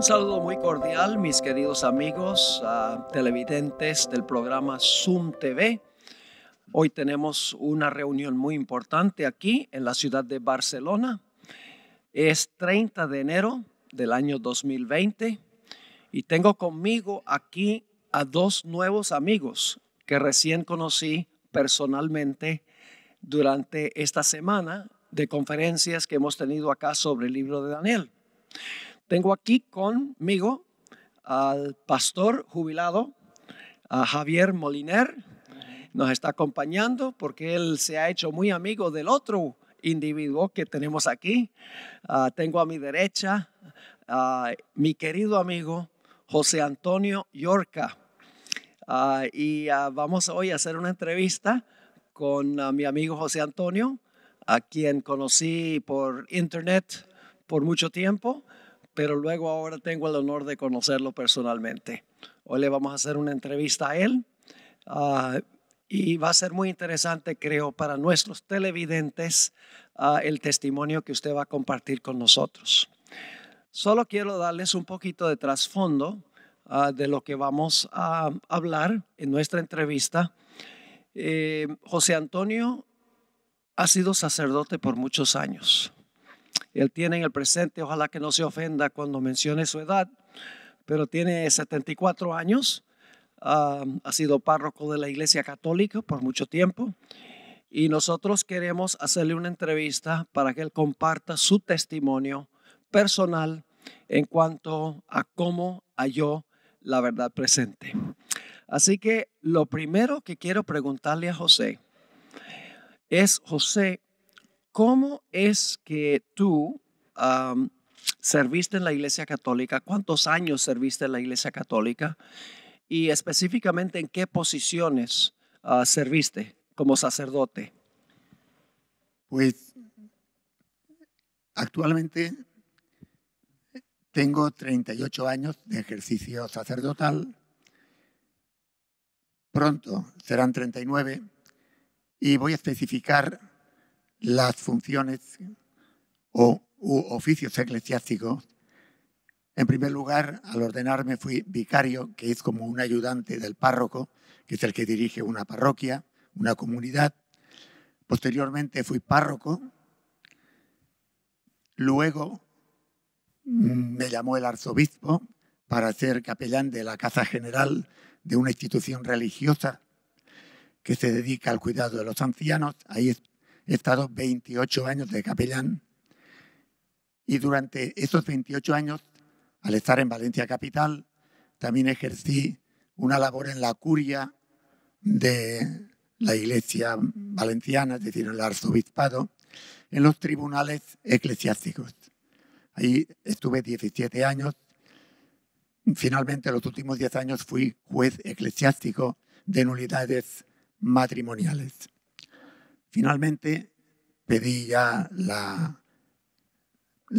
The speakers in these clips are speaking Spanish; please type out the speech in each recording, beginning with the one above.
Un saludo muy cordial, mis queridos amigos televidentes del programa Zoom TV. Hoy tenemos una reunión muy importante aquí en la ciudad de Barcelona. Es 30 de enero del año 2020 y tengo conmigo aquí a dos nuevos amigos que recién conocí personalmente durante esta semana de conferencias que hemos tenido acá sobre el libro de Daniel. Tengo aquí conmigo al pastor jubilado a Javier Moliner. Nos está acompañando porque él se ha hecho muy amigo del otro individuo que tenemos aquí. Ah, tengo a mi derecha a mi querido amigo José Antonio Yorca. Ah, y ah, vamos hoy a hacer una entrevista con mi amigo José Antonio, a quien conocí por internet por mucho tiempo pero luego ahora tengo el honor de conocerlo personalmente. Hoy le vamos a hacer una entrevista a él ah, y va a ser muy interesante, creo, para nuestros televidentes ah, el testimonio que usted va a compartir con nosotros. Solo quiero darles un poquito de trasfondo ah, de lo que vamos a hablar en nuestra entrevista. Eh, José Antonio ha sido sacerdote por muchos años. Él tiene en el presente, ojalá que no se ofenda cuando mencione su edad, pero tiene 74 años. Ah, ha sido párroco de la Iglesia Católica por mucho tiempo y nosotros queremos hacerle una entrevista para que él comparta su testimonio personal en cuanto a cómo halló la verdad presente. Así que lo primero que quiero preguntarle a José es, José, ¿Cómo es que tú serviste en la Iglesia Católica? ¿Cuántos años serviste en la Iglesia Católica? Y específicamente, ¿en qué posiciones ah, serviste como sacerdote? Pues actualmente tengo 38 años de ejercicio sacerdotal. Pronto serán 39 y voy a especificar las funciones o u oficios eclesiásticos, en primer lugar, al ordenarme fui vicario, que es como un ayudante del párroco, que es el que dirige una parroquia, una comunidad. Posteriormente fui párroco. Luego mm, me llamó el arzobispo para ser capellán de la Casa General de una institución religiosa que se dedica al cuidado de los ancianos. Ahí He estado 28 años de capellán y durante esos 28 años, al estar en Valencia Capital, también ejercí una labor en la curia de la iglesia valenciana, es decir, el arzobispado, en los tribunales eclesiásticos. Ahí estuve 17 años. Finalmente, los últimos 10 años fui juez eclesiástico de nulidades matrimoniales. Finalmente pedí ya la,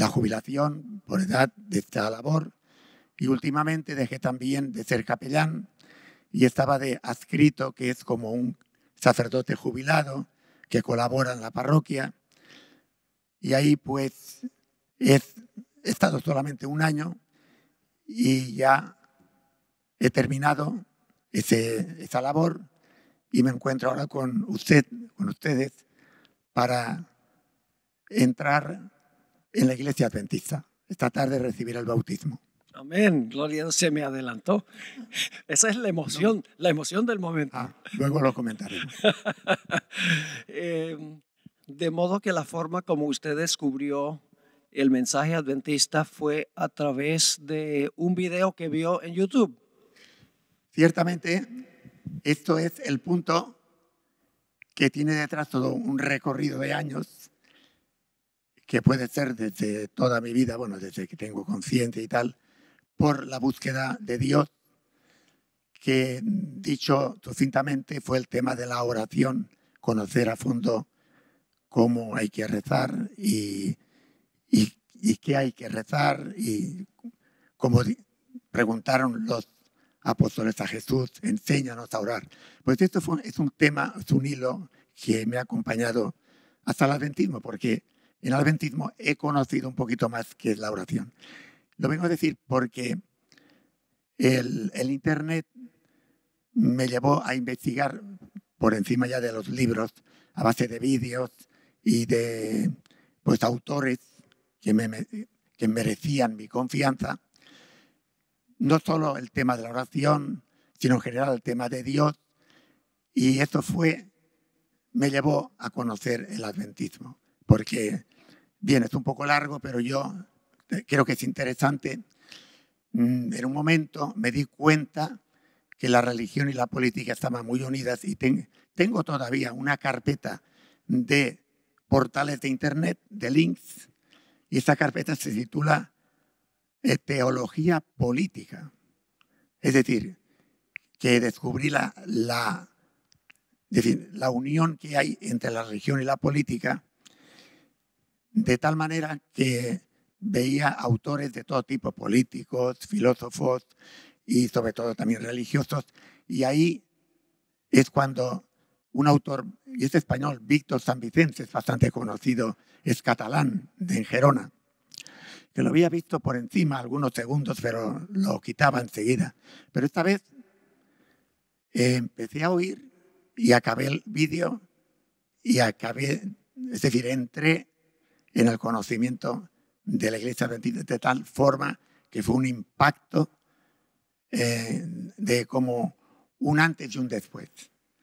jubilación por edad de esta labor y últimamente dejé también de ser capellán y estaba de adscrito, que es como un sacerdote jubilado que colabora en la parroquia. Y ahí pues he estado solamente un año y ya he terminado esa labor y me encuentro ahora con usted, con ustedes, para entrar en la iglesia adventista. Esta tarde recibir el bautismo. Amén. Gloria se me adelantó. Esa es la emoción, la emoción del momento. Ah, luego lo comentaremos. Em, de modo que la forma como usted descubrió el mensaje adventista fue a través de un video que vio en YouTube. Ciertamente, esto es el punto que tiene detrás todo un recorrido de años, que puede ser desde toda mi vida, bueno, desde que tengo conciencia y tal, por la búsqueda de Dios, que dicho sucintamente fue el tema de la oración, conocer a fondo cómo hay que rezar y, qué hay que rezar y como preguntaron los apóstoles a Jesús, enséñanos a orar. Pues esto es un tema, es un hilo que me ha acompañado hasta el adventismo, porque en el adventismo he conocido un poquito más que es la oración. Lo vengo a decir porque el, el Internet me llevó a investigar por encima ya de los libros, a base de vídeos y de pues, autores que, que merecían mi confianza no solo el tema de la oración, sino en general el tema de Dios. Y eso fue, me llevó a conocer el adventismo, porque, bien, es un poco largo, pero yo eh, creo que es interesante. Mm, en un momento me di cuenta que la religión y la política estaban muy unidas y tengo todavía una carpeta de portales de Internet, de links, y esa carpeta se titula teología política. Es decir, que descubrí la, la unión que hay entre la religión y la política de tal manera que veía autores de todo tipo, políticos, filósofos y sobre todo también religiosos. Y ahí es cuando un autor, y es español, Víctor San Vicente, es bastante conocido, es catalán, de Gerona, que lo había visto por encima algunos segundos, pero lo quitaba enseguida. Pero esta vez empecé a oír y acabé el vídeo y acabé, es decir, entré en el conocimiento de la Iglesia Adventista de tal forma que fue un impacto eh, de como un antes y un después.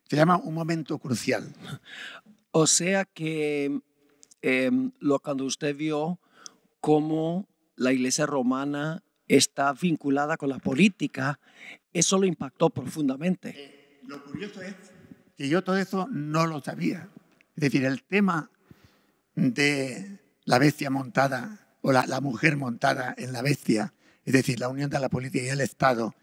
Se llama un momento crucial. O sea que em, lo cuando usted vio cómo la iglesia romana está vinculada con la política, eso lo impactó profundamente. Eh, lo curioso es que yo todo eso no lo sabía. Es decir, el tema de la bestia montada o la, la mujer montada en la bestia, es decir, la unión de la política y el Estado,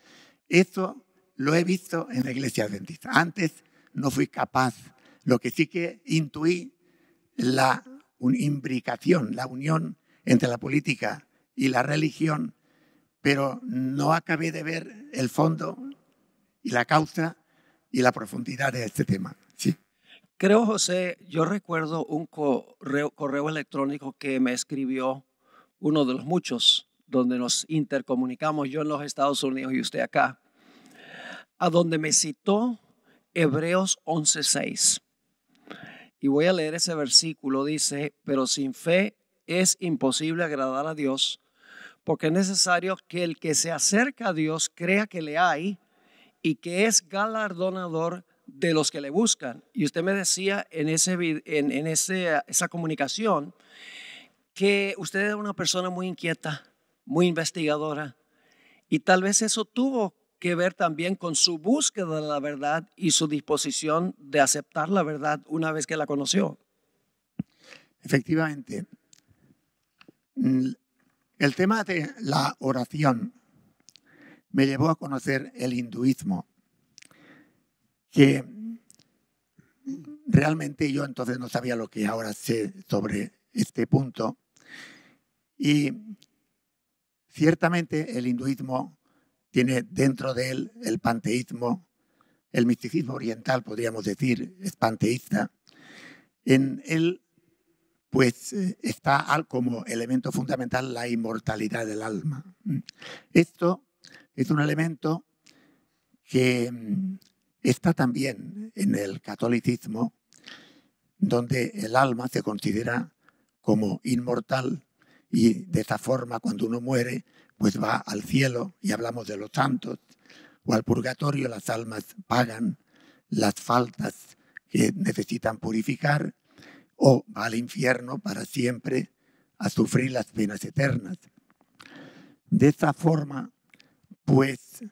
eso lo he visto en la iglesia adventista. Antes no fui capaz, lo que sí que intuí la imbricación, la unión entre la política y la religión, pero no acabé de ver el fondo y la causa y la profundidad de este tema. Sí. Creo, José, yo recuerdo un correo, correo electrónico que me escribió uno de los muchos donde nos intercomunicamos, yo en los Estados Unidos y usted acá, a donde me citó Hebreos 11:6. Y voy a leer ese versículo, dice, pero sin fe es imposible agradar a Dios, porque es necesario que el que se acerca a Dios crea que le hay y que es galardonador de los que le buscan. Y usted me decía en, ese, en, en esa comunicación que usted era una persona muy inquieta, muy investigadora, y tal vez eso tuvo que ver también con su búsqueda de la verdad y su disposición de aceptar la verdad una vez que la conoció. Efectivamente, Mm, el tema de la oración me llevó a conocer el hinduismo, que realmente yo entonces no sabía lo que ahora sé sobre este punto. Y ciertamente el hinduismo tiene dentro de él el panteísmo, el misticismo oriental, podríamos decir, es panteísta. En él pues eh, está como elemento fundamental la inmortalidad del alma. Esto es un elemento que mm, está también en el catolicismo, donde el alma se considera como inmortal y de esa forma cuando uno muere, pues va al cielo y hablamos de los santos, o al purgatorio las almas pagan las faltas que necesitan purificar o al infierno para siempre a sufrir las penas eternas. De esa forma, pues,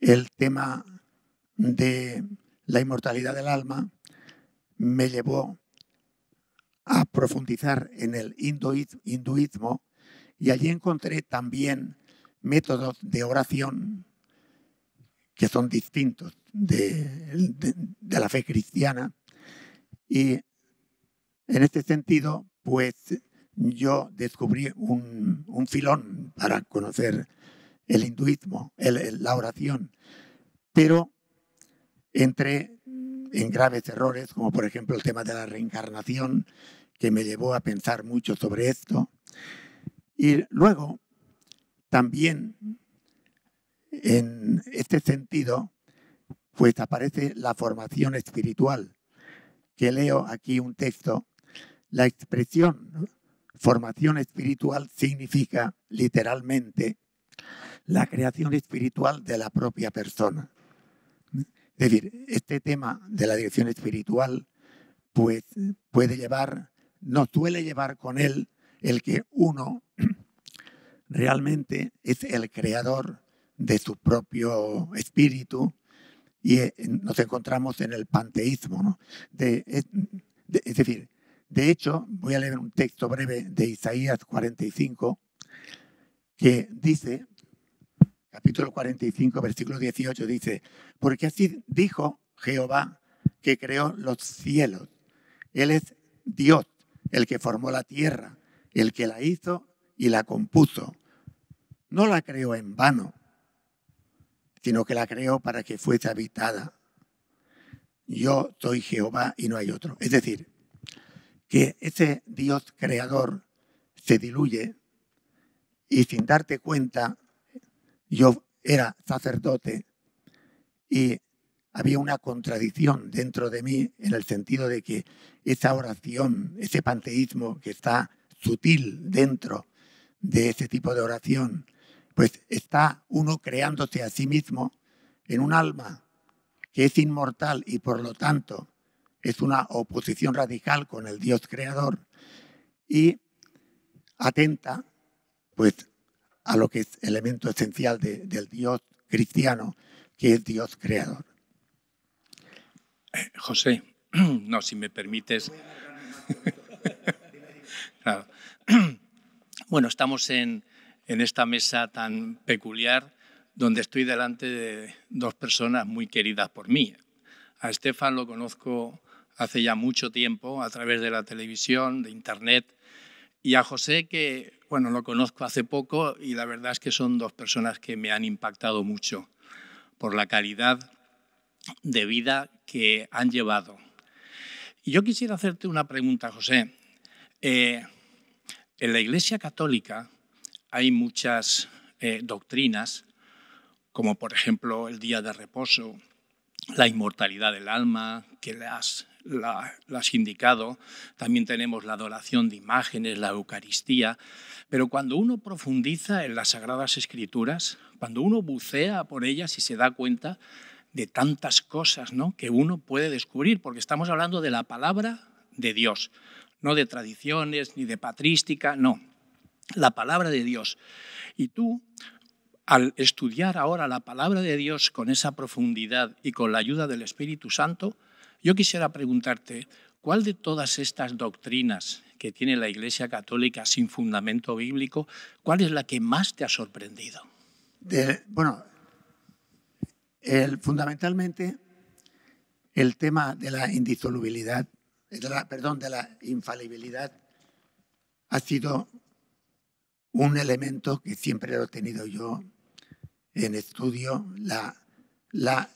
el tema de la inmortalidad del alma me llevó a profundizar en el hinduismo y allí encontré también métodos de oración que son distintos de, la fe cristiana y en este sentido, pues yo descubrí un, filón para conocer el hinduismo, la oración, pero entré en graves errores, como por ejemplo el tema de la reencarnación, que me llevó a pensar mucho sobre esto. Y luego, también en este sentido, pues aparece la formación espiritual, que leo aquí un texto la expresión formación espiritual significa literalmente la creación espiritual de la propia persona. Es decir, este tema de la dirección espiritual pues puede llevar, no suele llevar con él el que uno realmente es el creador de su propio espíritu y eh, nos encontramos en el panteísmo. es decir, de hecho, voy a leer un texto breve de Isaías 45 que dice, capítulo 45, versículo 18, dice, porque así dijo Jehová que creó los cielos. Él es Dios, el que formó la tierra, el que la hizo y la compuso. No la creó en vano, sino que la creó para que fuese habitada. Yo soy Jehová y no hay otro. Es decir, que ese Dios creador se diluye y sin darte cuenta, yo era sacerdote y había una contradicción dentro de mí en el sentido de que esa oración, ese panteísmo que está sutil dentro de ese tipo de oración, pues está uno creándose a sí mismo en un alma que es inmortal y por lo tanto es una oposición radical con el Dios creador y atenta pues, a lo que es elemento esencial del Dios cristiano, que es Dios creador. Eh, José, no, si me permites. Bueno, estamos en, en esta mesa tan peculiar donde estoy delante de dos personas muy queridas por mí. A Estefan lo conozco hace ya mucho tiempo a través de la televisión, de Internet, y a José que, bueno, lo conozco hace poco y la verdad es que son dos personas que me han impactado mucho por la calidad de vida que han llevado. Y yo quisiera hacerte una pregunta, José. Eh, en la Iglesia Católica hay muchas eh, doctrinas, como por ejemplo el día de reposo, la inmortalidad del alma, que las la, has indicado, también tenemos la adoración de imágenes, la Eucaristía, pero cuando uno profundiza en las Sagradas Escrituras, cuando uno bucea por ellas y se da cuenta de tantas cosas ¿no? que uno puede descubrir, porque estamos hablando de la palabra de Dios, no de tradiciones ni de patrística, no, la palabra de Dios. Y tú, al estudiar ahora la palabra de Dios con esa profundidad y con la ayuda del Espíritu Santo, yo quisiera preguntarte, ¿cuál de todas estas doctrinas que tiene la Iglesia Católica sin fundamento bíblico, cuál es la que más te ha sorprendido? bueno, fundamentalmente el tema de la indisolubilidad, perdón, de la infalibilidad ha sido un elemento que siempre he tenido yo en estudio, la, la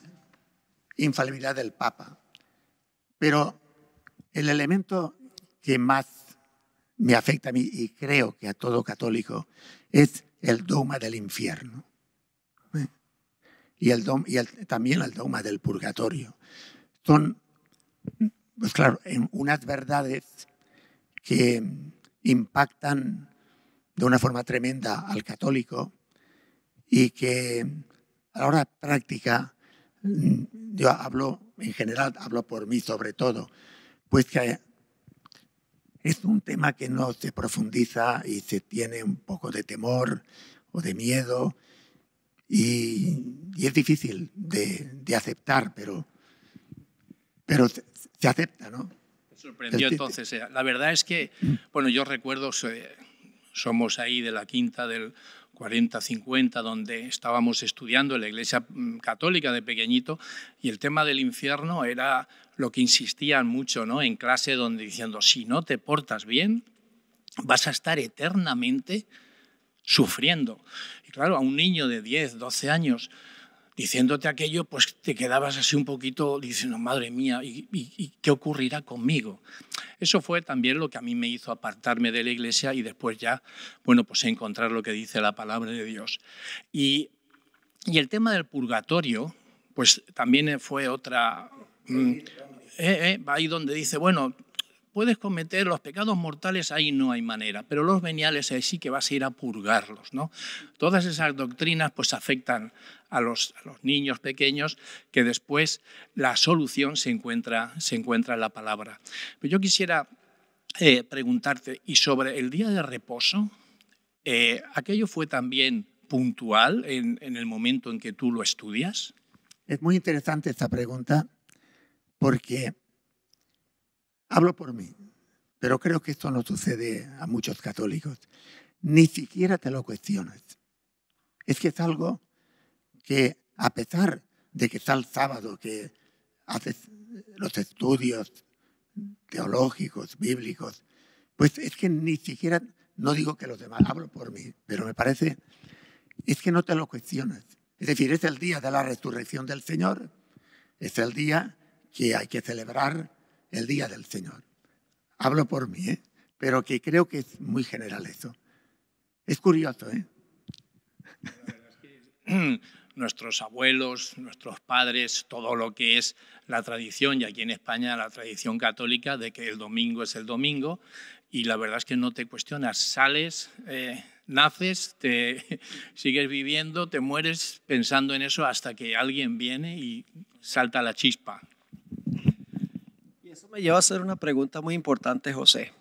infalibilidad del Papa. Pero el elemento que más me afecta a mí y creo que a todo católico es el dogma del infierno y, el, y también el dogma del purgatorio. Son, pues claro, unas verdades que impactan de una forma tremenda al católico y que a la hora práctica, mm, yo hablo en general, hablo por mí sobre todo, pues que es un tema que no se profundiza y se tiene un poco de temor o de miedo y, es difícil de, aceptar, pero, pero se, se acepta, ¿no? Me sorprendió entonces. Eh, la verdad es que, mm. bueno, yo recuerdo, eh, somos ahí de la quinta del 40, 50, donde estábamos estudiando en la iglesia mm, católica de pequeñito, y el tema del infierno era lo que insistían mucho ¿no? en clase, donde diciendo, si no te portas bien, vas a estar eternamente sufriendo. Y claro, a un niño de 10, 12 años, diciéndote aquello, pues te quedabas así un poquito diciendo, madre mía, ¿y, qué ocurrirá conmigo? Eso fue también lo que a mí me hizo apartarme de la iglesia y después ya, bueno, pues encontrar lo que dice la palabra de Dios. Y, el tema del purgatorio, pues también fue otra... Mm, eh, eh, va ahí donde dice, bueno, puedes cometer los pecados mortales, ahí no hay manera, pero los veniales ahí sí que vas a ir a purgarlos, ¿no? Todas esas doctrinas pues afectan a los, niños pequeños, que después la solución se encuentra, se encuentra en la palabra. Pero yo quisiera eh, preguntarte, ¿y sobre el día de reposo? Eh, ¿Aquello fue también puntual en, en el momento en que tú lo estudias? Es muy interesante esta pregunta porque hablo por mí, pero creo que esto no sucede a muchos católicos. Ni siquiera te lo cuestionas. Es que es algo que a pesar de que está el sábado, que haces los estudios teológicos, bíblicos, pues es que ni siquiera, no digo que los demás, hablo por mí, pero me parece, es que no te lo cuestionas. Es decir, es el día de la resurrección del Señor, es el día que hay que celebrar el día del Señor. Hablo por mí, ¿eh? pero que creo que es muy general eso. Es curioso, ¿eh? nuestros abuelos, nuestros padres, todo lo que es la tradición, y aquí en España la tradición católica de que el domingo es el domingo, y la verdad es que no te cuestionas, sales, eh, naces, te sigues viviendo, te mueres pensando en eso hasta que alguien viene y salta la chispa. Y eso me lleva a hacer una pregunta muy importante, José.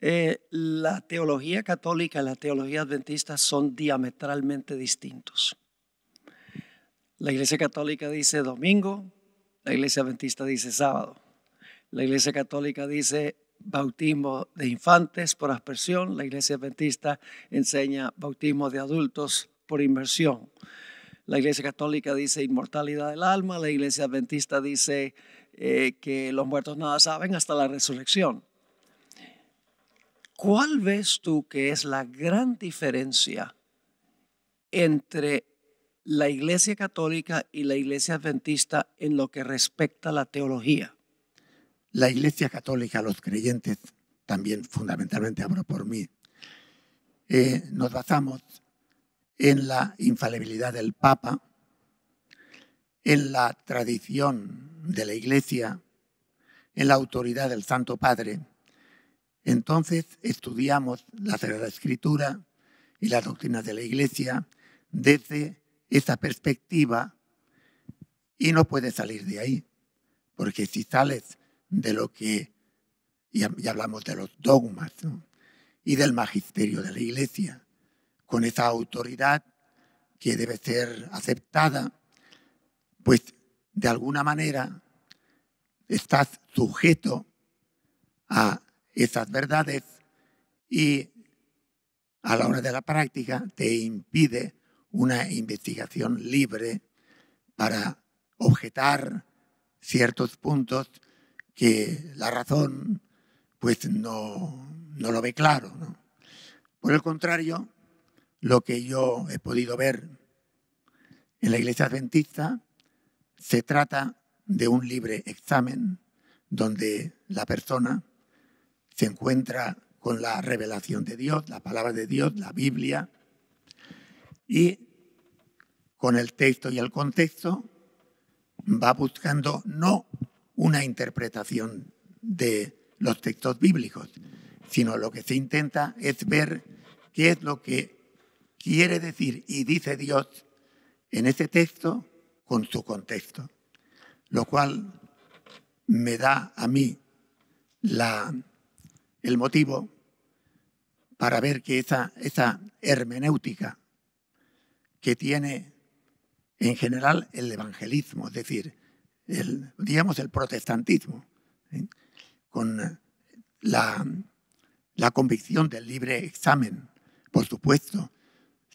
Eh, la teología católica y la teología adventista son diametralmente distintos. La iglesia católica dice domingo, la iglesia adventista dice sábado. La iglesia católica dice bautismo de infantes por aspersión, la iglesia adventista enseña bautismo de adultos por inmersión. La iglesia católica dice inmortalidad del alma, la iglesia adventista dice eh, que los muertos nada saben hasta la resurrección. ¿Cuál ves tú que es la gran diferencia entre la Iglesia Católica y la Iglesia Adventista en lo que respecta a la teología? La Iglesia Católica, los creyentes, también fundamentalmente hablo por mí, eh, nos basamos en la infalibilidad del Papa, en la tradición de la Iglesia, en la autoridad del Santo Padre entonces estudiamos la Sagrada Escritura y las doctrinas de la Iglesia desde esa perspectiva y no puedes salir de ahí, porque si sales de lo que, y hablamos de los dogmas y del magisterio de la Iglesia, con esa autoridad que debe ser aceptada, pues de alguna manera estás sujeto a esas verdades y a la hora de la práctica te impide una investigación libre para objetar ciertos puntos que la razón pues no, no lo ve claro. Por el contrario, lo que yo he podido ver en la iglesia adventista, se trata de un libre examen donde la persona se encuentra con la revelación de Dios, la palabra de Dios, la Biblia, y con el texto y el contexto va buscando no una interpretación de los textos bíblicos, sino lo que se intenta es ver qué es lo que quiere decir y dice Dios en ese texto con su contexto, lo cual me da a mí la el motivo para ver que esa, esa hermenéutica que tiene en general el evangelismo, es decir, digamos el protestantismo, con la, la convicción del libre examen, por supuesto,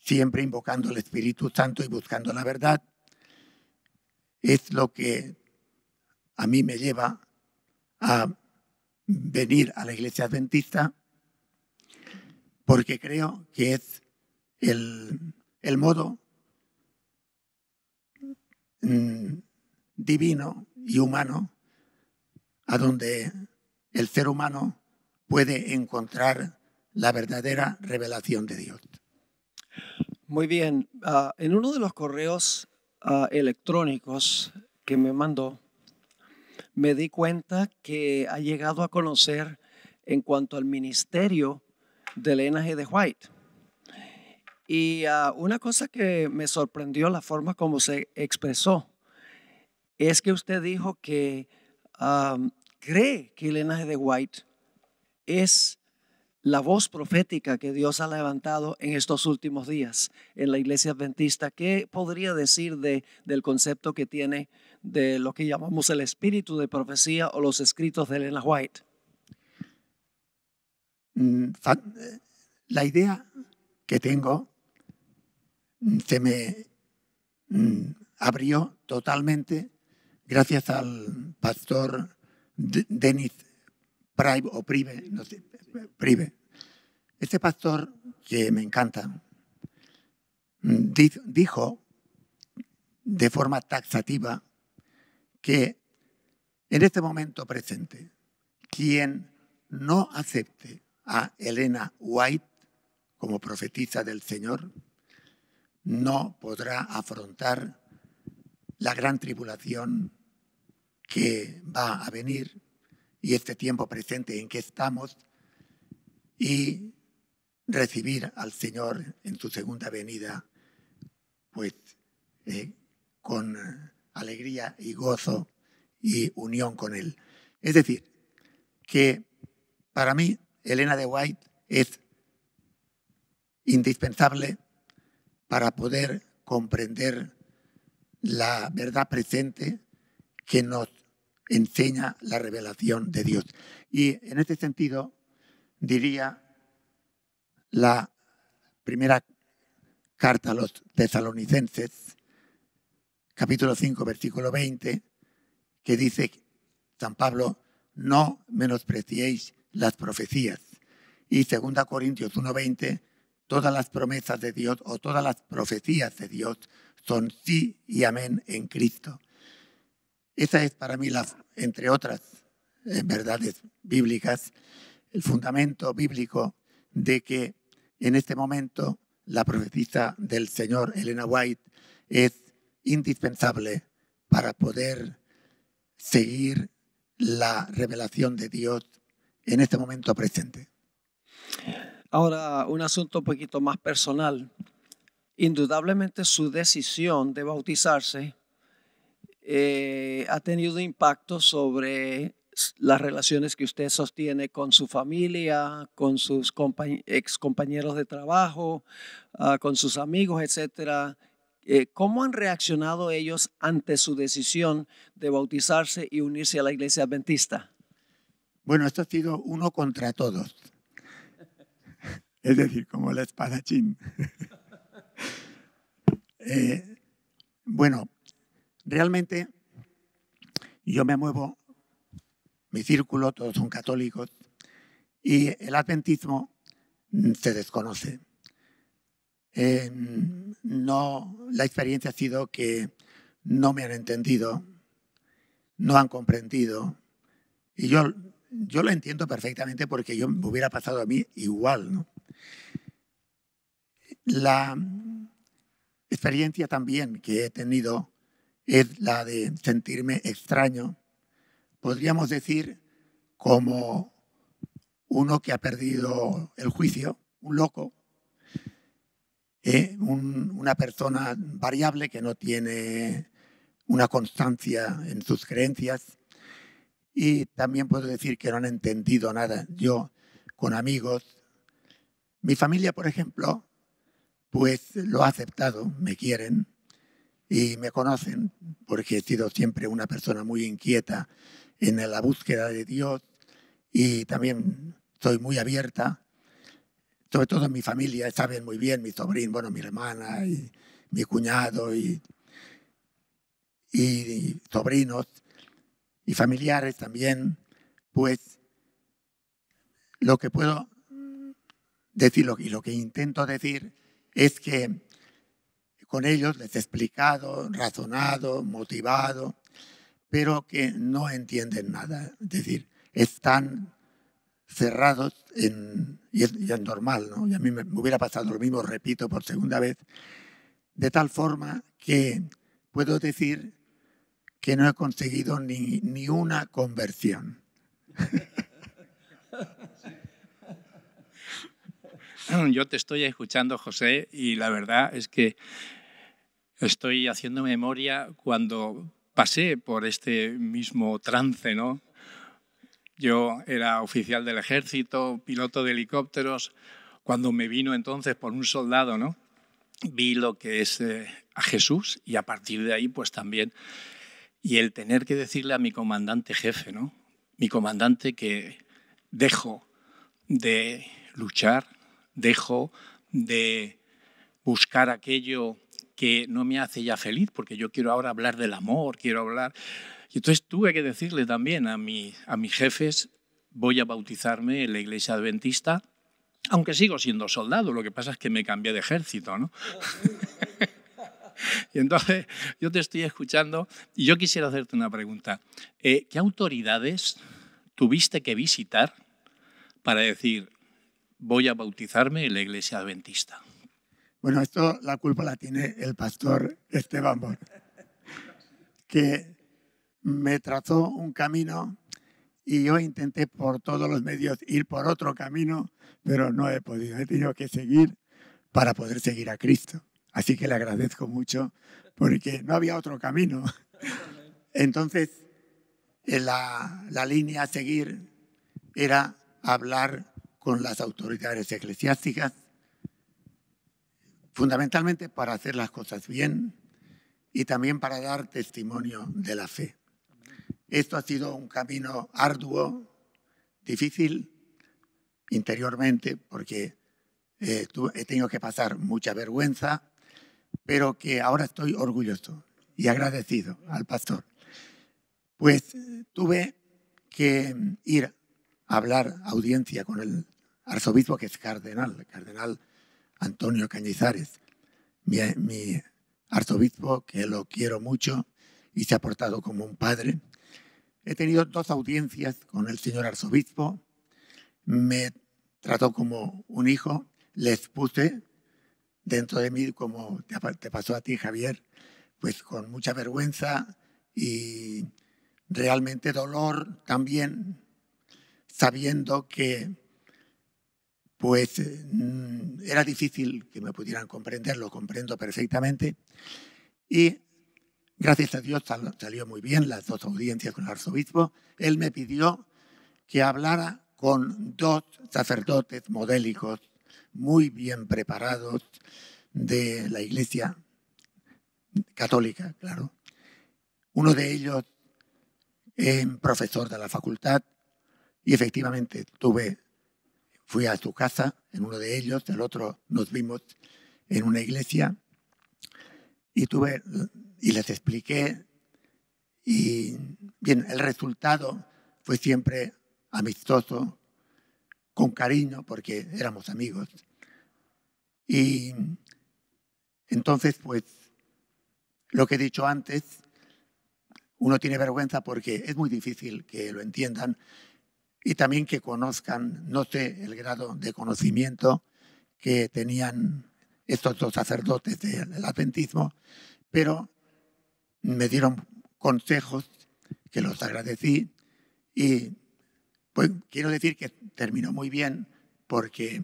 siempre invocando el Espíritu Santo y buscando la verdad, es lo que a mí me lleva a venir a la iglesia adventista porque creo que es el, modo mm, divino y humano a donde el ser humano puede encontrar la verdadera revelación de Dios. Muy bien, ah, en uno de los correos ah, electrónicos que me mandó, me di cuenta que ha llegado a conocer en cuanto al ministerio de Elena G. de White. Y ah, una cosa que me sorprendió la forma como se expresó es que usted dijo que ah, cree que Elena G. de White es la voz profética que Dios ha levantado en estos últimos días en la iglesia adventista. ¿Qué podría decir del concepto que tiene de lo que llamamos el espíritu de profecía o los escritos de Elena White. Mm, la idea que tengo mm, se me mm, abrió totalmente gracias al pastor Denis Prive o Este pastor que me encanta dijo de forma taxativa que en este momento presente, quien no acepte a Elena White como profetisa del Señor, no podrá afrontar la gran tribulación que va a venir y este tiempo presente en que estamos y recibir al Señor en su segunda venida, pues eh, con alegría y gozo y unión con Él. Es decir, que para mí Elena de White es indispensable para poder comprender la verdad presente que nos enseña la revelación de Dios. Y en este sentido, diría la primera carta a los tesalonicenses, capítulo 5, versículo 20, que dice San Pablo, no menospreciéis las profecías. Y 2 Corintios 1:20, todas las promesas de Dios o todas las profecías de Dios son sí y amén en Cristo. Esa es para mí, la, entre otras eh, verdades bíblicas, el fundamento bíblico de que en este momento la profetista del Señor Elena White es indispensable para poder seguir la revelación de Dios en este momento presente. Ahora, un asunto un poquito más personal. Indudablemente su decisión de bautizarse eh, ha tenido impacto sobre las relaciones que usted sostiene con su familia, con sus ex compañeros de trabajo, ah, con sus amigos, etcétera, eh, ¿cómo han reaccionado ellos ante su decisión de bautizarse y unirse a la iglesia adventista? Bueno, esto ha sido uno contra todos. Es decir, como la espadachín. Eh, bueno, realmente yo me muevo, mi círculo, todos son católicos, y el adventismo mm, se desconoce. Em, no, la experiencia ha sido que no me han entendido, no han comprendido. Y yo, yo lo entiendo perfectamente porque yo me hubiera pasado a mí igual. La experiencia también que he tenido es la de sentirme extraño, podríamos decir como uno que ha perdido el juicio, un loco, ¿eh? una persona variable que no tiene una constancia en sus creencias. Y también puedo decir que no han entendido nada. Yo, con amigos, mi familia, por ejemplo, pues lo ha aceptado, me quieren y me conocen, porque he sido siempre una persona muy inquieta en la búsqueda de Dios y también soy muy abierta sobre todo mi familia, saben muy bien, mi sobrino, bueno, mi hermana y mi cuñado y, y sobrinos y familiares también, pues lo que puedo decir y lo que intento decir es que con ellos les he explicado, razonado, motivado, pero que no entienden nada. Es decir, están cerrados y, es, normal, ¿no? y a mí me, hubiera pasado lo mismo, repito, por segunda vez, de tal forma que puedo decir que no he conseguido ni, ni una conversión. Yo te estoy escuchando, José, y la verdad es que estoy haciendo memoria cuando pasé por este mismo trance, ¿no? Yo era oficial del ejército, piloto de helicópteros. Cuando me vino entonces por un soldado, ¿no? vi lo que es eh, a Jesús y a partir de ahí, pues también. Y el tener que decirle a mi comandante jefe, ¿no? Mi comandante que dejo de luchar, dejo de buscar aquello que no me hace ya feliz, porque yo quiero ahora hablar del amor, quiero hablar y entonces tuve que decirle también a, mi, a mis jefes, voy a bautizarme en la iglesia adventista, aunque sigo siendo soldado, lo que pasa es que me cambié de ejército, ¿no? y entonces yo te estoy escuchando y yo quisiera hacerte una pregunta. Eh, ¿Qué autoridades tuviste que visitar para decir, voy a bautizarme en la iglesia adventista? Bueno, esto la culpa la tiene el pastor Esteban Bor, que me trazó un camino y yo intenté por todos los medios ir por otro camino, pero no he podido. He tenido que seguir para poder seguir a Cristo. Así que le agradezco mucho porque no había otro camino. Entonces, eh, la, la línea a seguir era hablar con las autoridades eclesiásticas, fundamentalmente para hacer las cosas bien y también para dar testimonio de la fe. Esto ha sido un camino arduo, difícil interiormente, porque eh, he tenido que pasar mucha vergüenza, pero que ahora estoy orgulloso y agradecido al pastor. Pues tuve que ir a hablar audiencia con el arzobispo que es cardenal, el cardenal Antonio Cañizares, mi arzobispo que lo quiero mucho y se ha portado como un padre He tenido dos audiencias con el señor arzobispo, me trató como un hijo, les puse dentro de mí, como te pasó a ti, Javier, pues con mucha vergüenza y realmente dolor también, sabiendo que pues mm, era difícil que me pudieran comprender, lo comprendo perfectamente. Y Gracias a Dios salió muy bien las dos audiencias con el arzobispo. Él me pidió que hablara con dos sacerdotes modélicos muy bien preparados de la Iglesia católica, claro. Uno de ellos es profesor de la facultad y efectivamente tuve, fui a su casa en uno de ellos, el otro nos vimos en una iglesia y tuve y les expliqué. Y bien, el resultado fue siempre amistoso, con cariño, porque éramos amigos. Y entonces, pues, lo que he dicho antes, uno tiene vergüenza porque es muy difícil que lo entiendan y también que conozcan, no sé el grado de conocimiento que tenían estos dos sacerdotes del adventismo, pero me dieron consejos que los agradecí y pues, quiero decir que terminó muy bien porque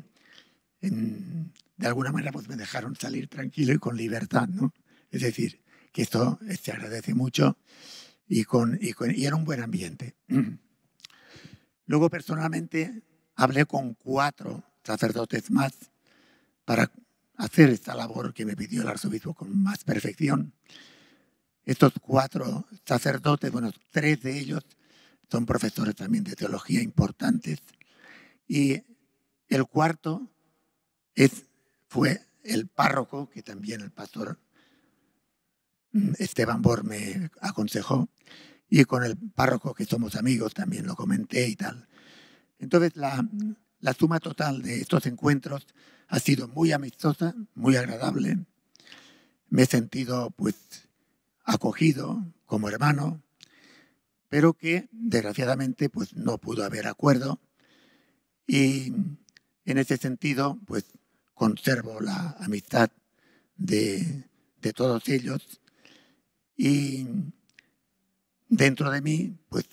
de alguna manera pues, me dejaron salir tranquilo y con libertad, ¿no? Es decir, que esto eh, se agradece mucho y era un buen ambiente. Luego personalmente hablé con cuatro sacerdotes más para hacer esta labor que me pidió el arzobispo con más perfección. Estos cuatro sacerdotes, bueno, tres de ellos son profesores también de teología importantes. Y el cuarto es, fue el párroco, que también el pastor mm, Esteban Bor me aconsejó, y con el párroco que somos amigos también lo comenté y tal. Entonces la, la suma total de estos encuentros ha sido muy amistosa, muy agradable. Me he sentido pues acogido como hermano, pero que desgraciadamente pues, no pudo haber acuerdo y en ese sentido pues, conservo la amistad de, de todos ellos y dentro de mí pues,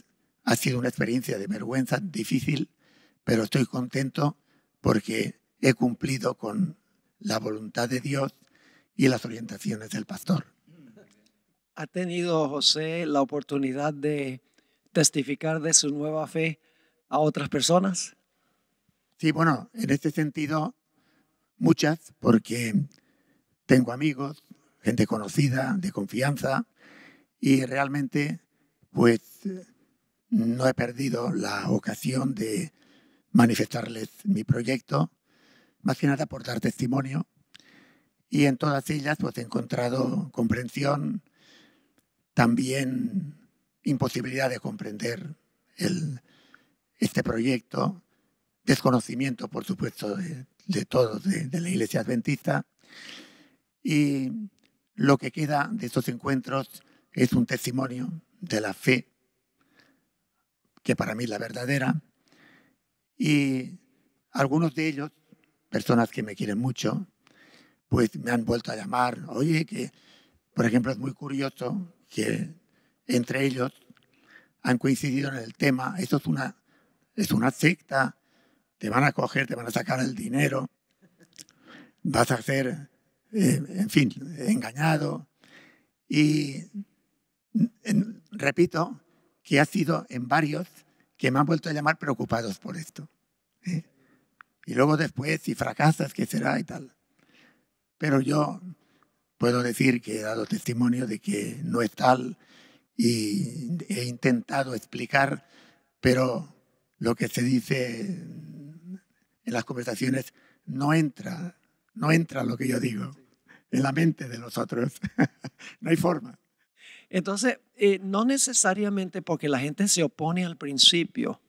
ha sido una experiencia de vergüenza difícil, pero estoy contento porque he cumplido con la voluntad de Dios y las orientaciones del pastor ha tenido José la oportunidad de testificar de su nueva fe a otras personas? Sí, bueno, en este sentido, muchas, porque tengo amigos, gente conocida, de confianza, y realmente, pues, no he perdido la ocasión de manifestarles mi proyecto, más que nada por dar testimonio. Y en todas ellas, pues, he encontrado comprensión, también imposibilidad de comprender este proyecto, desconocimiento, por supuesto, de, todos, de, de, la Iglesia Adventista. Y lo que queda de estos encuentros es un testimonio de la fe, que para mí es la verdadera, y algunos de ellos, personas que me quieren mucho, pues me han vuelto a llamar, oye, que por ejemplo es muy curioso que entre ellos han coincidido en el tema, esto es una, es una secta, te van a coger, te van a sacar el dinero, vas a ser, eh, en fin, engañado. Y repito que ha sido en varios que me han vuelto a llamar preocupados por esto. Y luego después, si fracasas, ¿qué será y tal? Pero yo puedo decir que he dado testimonio de que no es tal y he intentado explicar, pero lo que se dice en las conversaciones no entra, no entra lo que yo digo en la mente de nosotros no hay forma. Entonces, eh, no necesariamente porque la gente se opone al principio,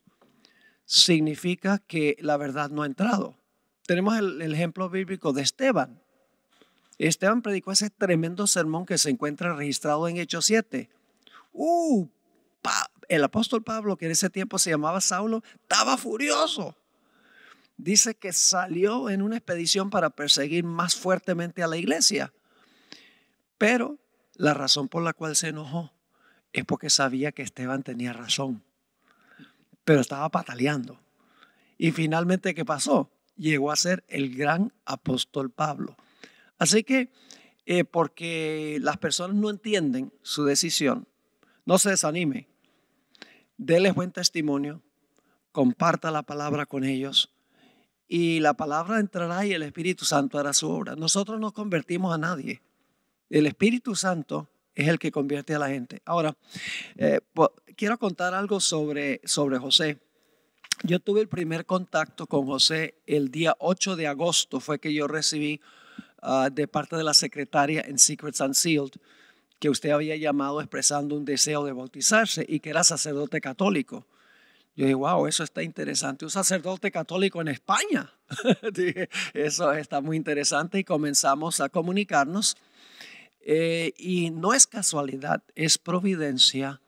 significa que la verdad no ha entrado. Tenemos el ejemplo bíblico de Esteban. Esteban predicó ese tremendo sermón que se encuentra registrado en Hechos 7. Uh, el apóstol Pablo, que en ese tiempo se llamaba Saulo, estaba furioso. Dice que salió en una expedición para perseguir más fuertemente a la iglesia. Pero la razón por la cual se enojó es porque sabía que Esteban tenía razón, pero estaba pataleando. Y finalmente, ¿qué pasó? Llegó a ser el gran apóstol Pablo. Así que, eh, porque las personas no entienden su decisión, no se desanime. déles buen testimonio, comparta la palabra con ellos y la palabra entrará y el Espíritu Santo hará su obra. Nosotros no convertimos a nadie. El Espíritu Santo es el que convierte a la gente. Ahora, eh, quiero contar algo sobre, sobre José. Yo tuve el primer contacto con José el día 8 de agosto, fue que yo recibí Ah, de parte de la secretaria en Secrets Unsealed que usted había llamado expresando un deseo de bautizarse y que era sacerdote católico. Yo dije, wow, eso está interesante. Un sacerdote católico en España. eso está muy interesante y comenzamos a comunicarnos. Eh, y no es casualidad, es providencia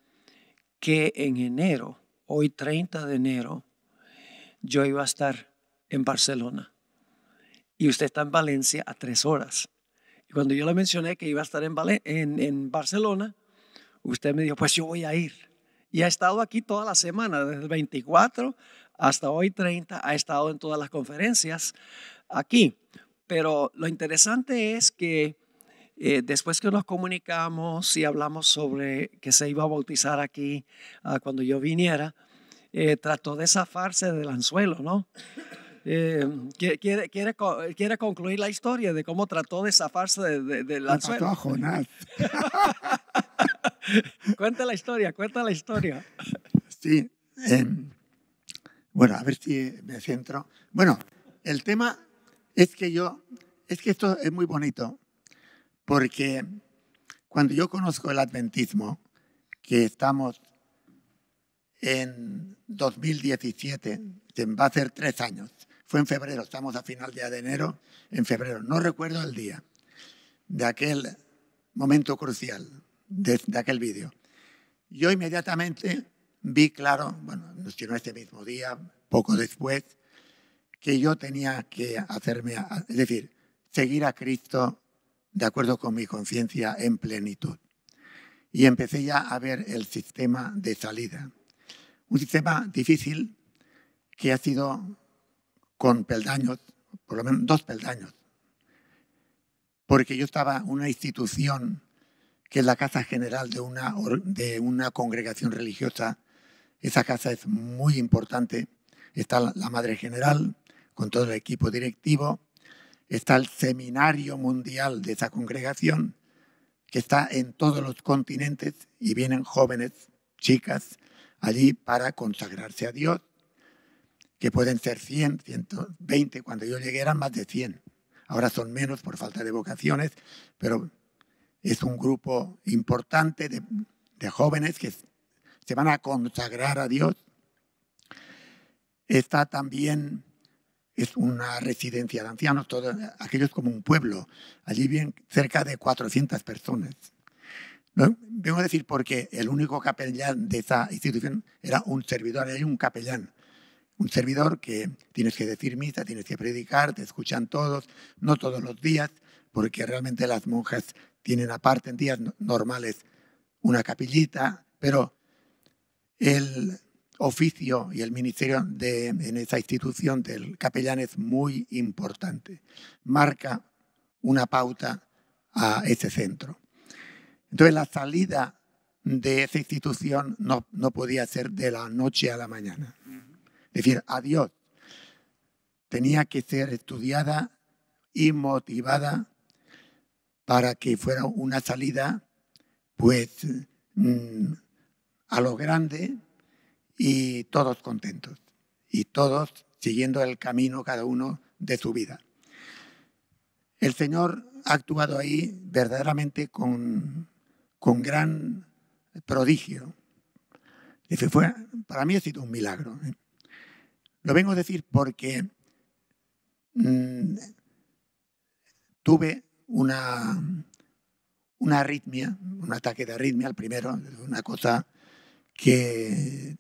que en enero, hoy 30 de enero, yo iba a estar en Barcelona y usted está en Valencia a tres horas. Y cuando yo le mencioné que iba a estar en, en, en Barcelona, usted me dijo, pues yo voy a ir. Y ha estado aquí toda la semana, desde el 24 hasta hoy 30, ha estado en todas las conferencias aquí. Pero lo interesante es que eh, después que nos comunicamos y hablamos sobre que se iba a bautizar aquí ah, cuando yo viniera, eh, trató de zafarse del anzuelo, ¿no? Eh, quiere, concluir la historia de cómo trató de zafarse de, de, de la a Jonás. cuenta la historia, cuenta la historia. Sí. Em, bueno, a ver si me centro. Bueno, el tema es que yo, es que esto es muy bonito, porque cuando yo conozco el adventismo, que estamos en 2017, va a ser tres años, fue en febrero, estamos a final de enero, en febrero, no recuerdo el día de aquel momento crucial, de, aquel vídeo. Yo inmediatamente vi claro, bueno, nos no ese mismo día, poco después, que yo tenía que hacerme, es decir, seguir a Cristo de acuerdo con mi conciencia en plenitud. Y empecé ya a ver el sistema de salida. Un sistema difícil que ha sido con peldaños, por lo menos dos peldaños. Porque yo estaba en una institución que es la casa general de una, de una congregación religiosa. Esa casa es muy importante. Está la madre general con todo el equipo directivo. Está el seminario mundial de esa congregación, que está en todos los continentes y vienen jóvenes, chicas, allí para consagrarse a Dios que pueden ser 100, 120. Cuando yo llegué eran más de 100. Ahora son menos por falta de vocaciones, pero es un grupo importante de, jóvenes que se van a consagrar a Dios. Está también, es una residencia de ancianos, todos aquellos como un pueblo. Allí vienen cerca de 400 personas. ¿No? Vengo a decir porque el único capellán de esa institución era un servidor, era un capellán un servidor que tienes que decir misa, tienes que predicar, te escuchan todos, no todos los días, porque realmente las monjas tienen aparte en días normales una capillita, pero el oficio y el ministerio en esa institución del capellán es muy importante. Marca una pauta a ese centro. Entonces la salida de esa institución no, no podía ser de la noche a la mañana. Es decir, a Dios. Tenía que ser estudiada y motivada para que fuera una salida, pues, mm, a lo grande y todos contentos y todos siguiendo el camino cada uno de su vida. El Señor ha actuado ahí verdaderamente con, gran prodigio. Fue, para mí ha sido un milagro. Lo vengo a decir porque mm, tuve una, una arritmia, un ataque de arritmia, al primero, una cosa que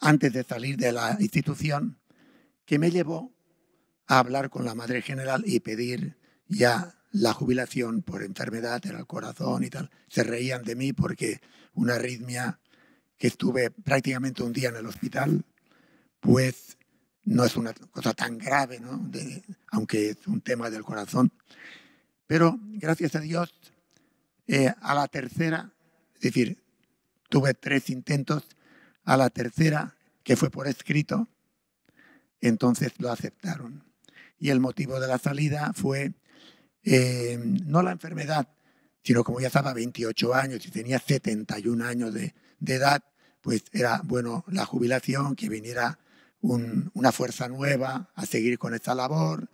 antes de salir de la institución, que me llevó a hablar con la madre general y pedir ya la jubilación por enfermedad, era el corazón y tal. Se reían de mí porque una arritmia que estuve prácticamente un día en el hospital pues no es una cosa tan grave, aunque es un tema del corazón. Pero gracias a Dios, eh, a la tercera, es decir, tuve tres intentos, a la tercera, que fue por escrito, entonces lo aceptaron. Y el motivo de la salida fue eh, no la enfermedad, sino como ya estaba 28 años y tenía 71 años de, de edad, pues era bueno la jubilación, que viniera una fuerza nueva a seguir con esta labor.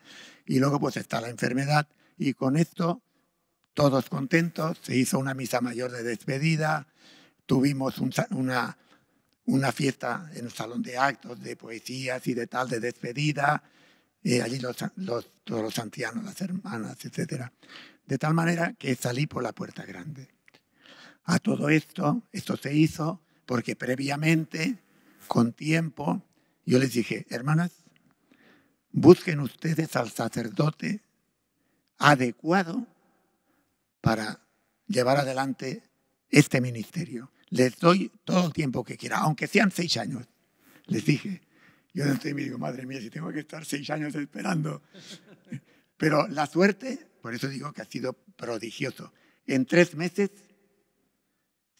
Y luego pues está la enfermedad y con esto todos contentos, se hizo una misa mayor de despedida, tuvimos una, una fiesta en un salón de actos, de poesías y de tal, de despedida, eh, allí los, los, todos los ancianos, las hermanas, etcétera. De tal manera que salí por la puerta grande. A todo esto, esto se hizo porque previamente, con tiempo, yo les dije, hermanas, busquen ustedes al sacerdote adecuado para llevar adelante este ministerio. Les doy todo el tiempo que quiera, aunque sean seis años. Les dije, yo no estoy, me digo, madre mía, si tengo que estar seis años esperando. Pero la suerte, por eso digo que ha sido prodigioso. En tres meses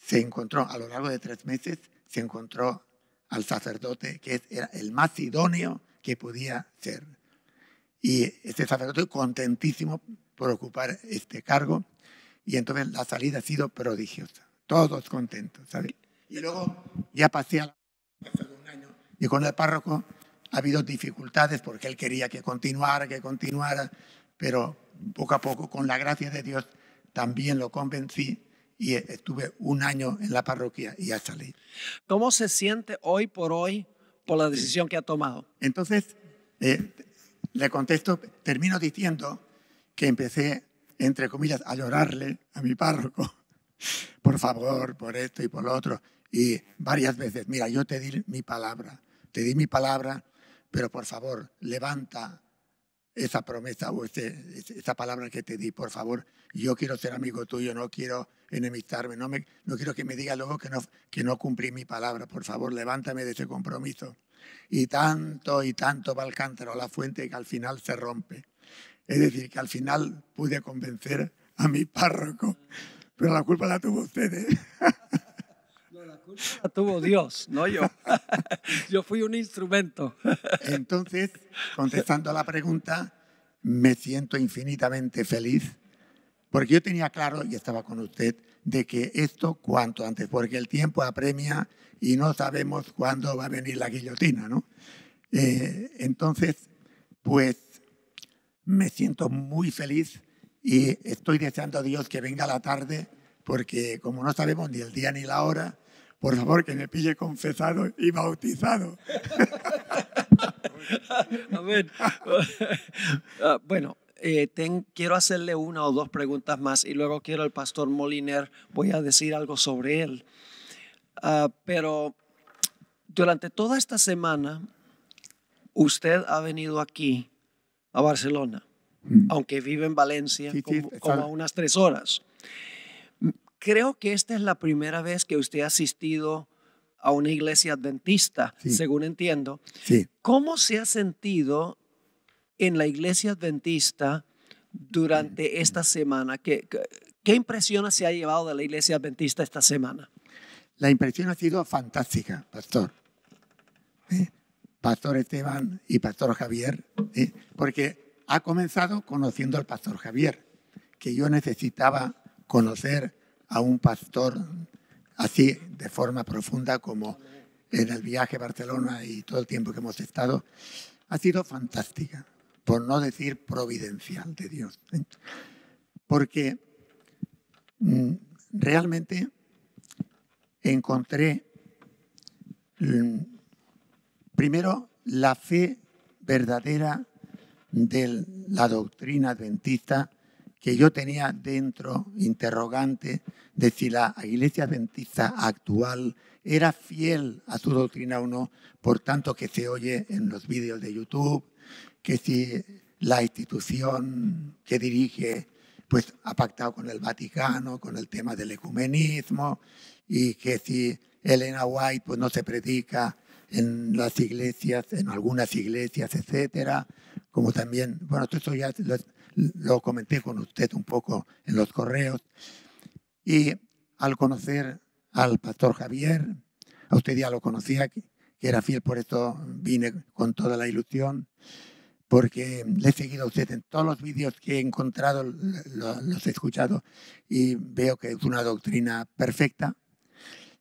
se encontró, a lo largo de tres meses, se encontró al sacerdote que era el más idóneo que podía ser. Y este sacerdote contentísimo por ocupar este cargo y entonces la salida ha sido prodigiosa. Todos contentos. ¿sabes? Y luego ya pasé a año y con el párroco ha habido dificultades porque él quería que continuara, que continuara, pero poco a poco con la gracia de Dios también lo convencí y eh, estuve un año en la parroquia y ya salí. ¿Cómo se siente hoy por hoy por la decisión que ha tomado? Entonces, eh, le contesto, termino diciendo que empecé, entre comillas, a llorarle a mi párroco, por favor, por esto y por lo otro, y varias veces, mira, yo te di mi palabra, te di mi palabra, pero por favor, levanta esa promesa o esa palabra que te di, por favor, yo quiero ser amigo tuyo, no quiero enemistarme, no, me, no quiero que me diga luego que no, que no cumplí mi palabra, por favor, levántame de ese compromiso. Y tanto y tanto va el cántaro, la fuente que al final se rompe. Es decir, que al final pude convencer a mi párroco, pero la culpa la tuvo ustedes. ¿eh? tuvo Dios, no yo. yo fui un instrumento. Entonces, contestando a la pregunta, me siento infinitamente feliz porque yo tenía claro, y estaba con usted, de que esto cuanto antes, porque el tiempo apremia y no sabemos cuándo va a venir la guillotina, ¿no? Eh, entonces, pues me siento muy feliz y estoy deseando a Dios que venga la tarde, porque como no sabemos ni el día ni la hora, por favor, que me pille confesado y bautizado. A ah, bueno, eh, quiero hacerle una o dos preguntas más y luego quiero al pastor Moliner, voy a decir algo sobre él. Ah, pero durante toda esta semana, usted ha venido aquí a Barcelona, mm. aunque vive en Valencia como, a unas tres horas creo que esta es la primera vez que usted ha asistido a una iglesia adventista, según entiendo. Sí. ¿Cómo se ha sentido en la iglesia adventista durante esta semana? ¿Qué, qué impresión se ha llevado de la iglesia adventista esta semana? La impresión ha sido fantástica, pastor. Pastor Esteban y pastor Javier, porque ha comenzado conociendo al pastor Javier, que yo necesitaba conocer a un pastor así de forma profunda como en el viaje a Barcelona y todo el tiempo que hemos estado, ha sido fantástica, por no decir providencial de Dios. Porque mm, realmente encontré mm, primero la fe verdadera de la doctrina adventista que yo tenía dentro, interrogante, de si la iglesia adventista actual era fiel a su doctrina o no, por tanto que se oye en los vídeos de YouTube, que si la institución que dirige pues ha pactado con el Vaticano, con el tema del ecumenismo, y que si Elena White pues no se predica en las iglesias, en algunas iglesias, etcétera, como también, bueno, esto ya lo comenté con usted un poco en los correos, y al conocer al pastor Javier, a usted ya lo conocía, que era fiel, por esto vine con toda la ilusión, porque le he seguido a usted en todos los vídeos que he encontrado, los he escuchado y veo que es una doctrina perfecta,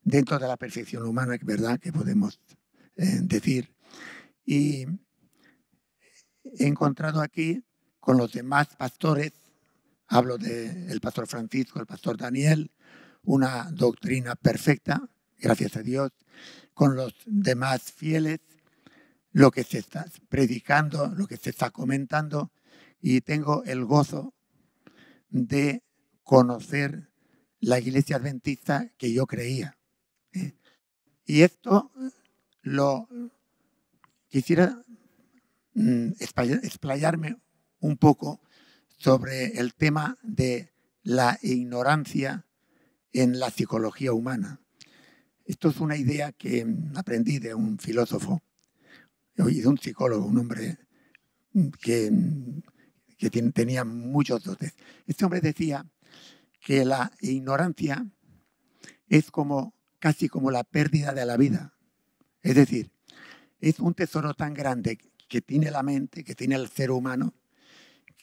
dentro de la perfección humana, es ¿verdad?, que podemos eh, decir. Y he encontrado aquí con los demás pastores, hablo del pastor Francisco, el pastor Daniel, una doctrina perfecta, gracias a Dios, con los demás fieles, lo que se está predicando, lo que se está comentando, y tengo el gozo de conocer la iglesia adventista que yo creía. Y esto lo quisiera mm, explayarme un poco sobre el tema de la ignorancia en la psicología humana. Esto es una idea que aprendí de un filósofo y de un psicólogo, un hombre que, que tenía muchos dotes. Este hombre decía que la ignorancia es como casi como la pérdida de la vida. Es decir, es un tesoro tan grande que tiene la mente, que tiene el ser humano,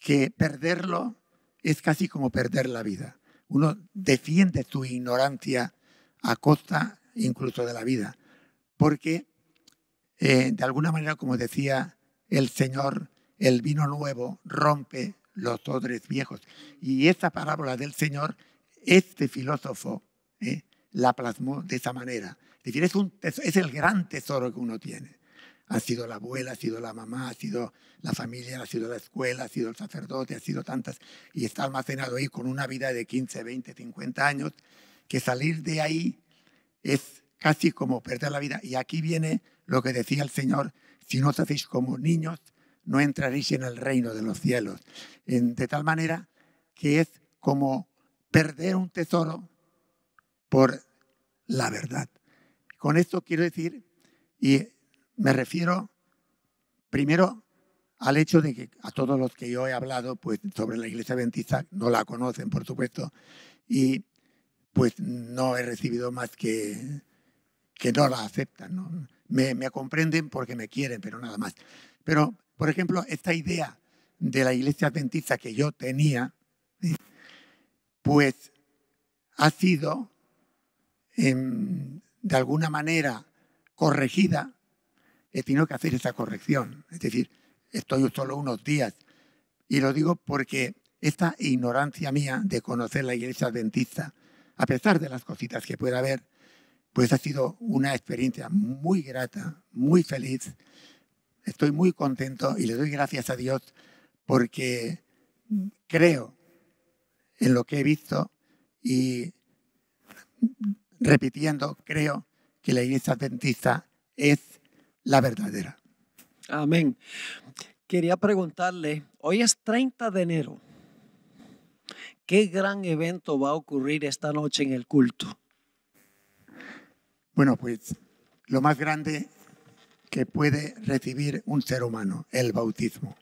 que perderlo es casi como perder la vida. Uno defiende su ignorancia a costa incluso de la vida, porque eh, de alguna manera, como decía el Señor, el vino nuevo rompe los odres viejos. Y esa parábola del Señor, este filósofo eh, la plasmó de esa manera. Es decir, es el gran tesoro que uno tiene ha sido la abuela, ha sido la mamá, ha sido la familia, ha sido la escuela, ha sido el sacerdote, ha sido tantas, y está almacenado ahí con una vida de 15, 20, 50 años, que salir de ahí es casi como perder la vida. Y aquí viene lo que decía el Señor, si no os hacéis como niños, no entraréis en el reino de los cielos. de tal manera que es como perder un tesoro por la verdad. Con esto quiero decir, y me refiero primero al hecho de que a todos los que yo he hablado pues, sobre la Iglesia Adventista no la conocen, por supuesto, y pues no he recibido más que, que no la aceptan. Me, comprenden porque me quieren, pero nada más. Pero, por ejemplo, esta idea de la Iglesia Adventista que yo tenía, pues ha sido em, de alguna manera corregida he tenido que hacer esa corrección. Es decir, estoy solo unos días. Y lo digo porque esta ignorancia mía de conocer la iglesia adventista, a pesar de las cositas que pueda haber, pues ha sido una experiencia muy grata, muy feliz. Estoy muy contento y le doy gracias a Dios porque creo en lo que he visto y repitiendo, creo que la iglesia adventista es la verdadera. Amén. Quería preguntarle, hoy es 30 de enero. ¿Qué gran evento va a ocurrir esta noche en el culto? Bueno, pues lo más grande que puede recibir un ser humano, el bautismo.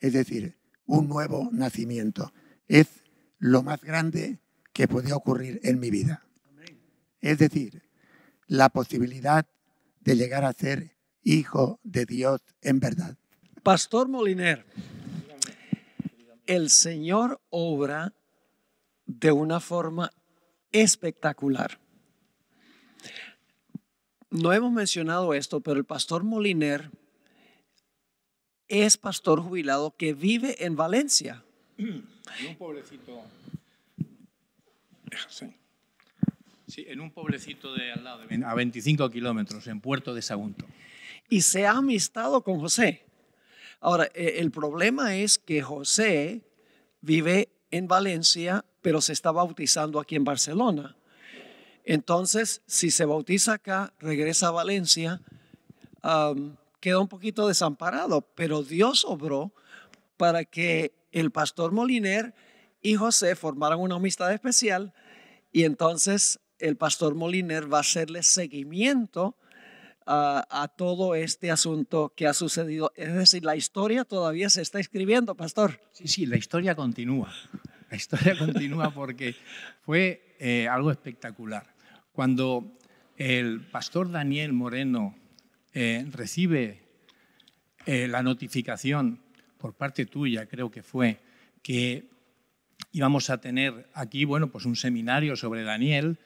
Es decir, un nuevo nacimiento. Es lo más grande que puede ocurrir en mi vida. Es decir, la posibilidad de llegar a ser hijo de Dios en verdad. Pastor Moliner, el Señor obra de una forma espectacular. No hemos mencionado esto, pero el pastor Moliner es pastor jubilado que vive en Valencia. En Un pobrecito. Sí. en un pobrecito de al lado, a 25 kilómetros, en Puerto de Sagunto y se ha amistado con José. Ahora, e, el problema es que José vive en Valencia, pero se está bautizando aquí en Barcelona. Entonces, si se bautiza acá, regresa a Valencia, queda un poquito desamparado, pero Dios obró para que el pastor Moliner y José formaran una amistad especial y entonces el pastor Moliner va a hacerle seguimiento a, todo este asunto que ha sucedido. Es decir, la historia todavía se está escribiendo, pastor. Sí, sí, la historia continúa. La historia continúa porque fue eh, algo espectacular. Cuando el pastor Daniel Moreno eh, recibe eh, la notificación por parte tuya, creo que fue, que íbamos a tener aquí, bueno, pues un seminario sobre Daniel,